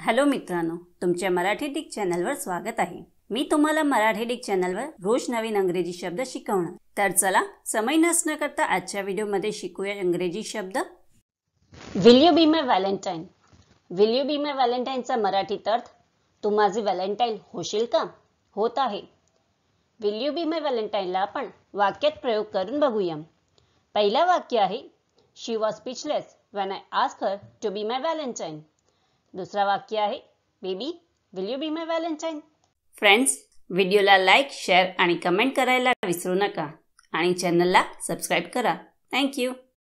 hello मित्रांनो तुमच्या Marathi Dick चॅनलवर स्वागत आहे मी तुम्हाला मराठी डिक चॅनलवर रोज नवीन अंग्रेजी शब्द शिकवणार तर चला समय नसण्या करता आजच्या व्हिडिओमध्ये शिकूया अंग्रेजी शब्द will you be my valentine will you be my व्हॅलेंटाईनचा मराठीत अर्थ तू माझी व्हॅलेंटाईन होशील का होत आहे विल यू बी माय व्हॅलेंटाईनला आपण वाक्यात प्रयोग करून बघूया पहिलं वाक्य आहे she was speechless when I ask her to be my valentine दुसरा वाक्य आहे baby will you be my valentine friends व्हिडिओला लाईक शेअर आणि कमेंट करायला विसरू नका आणि चॅनलला सबस्क्राईब करा थँक्यू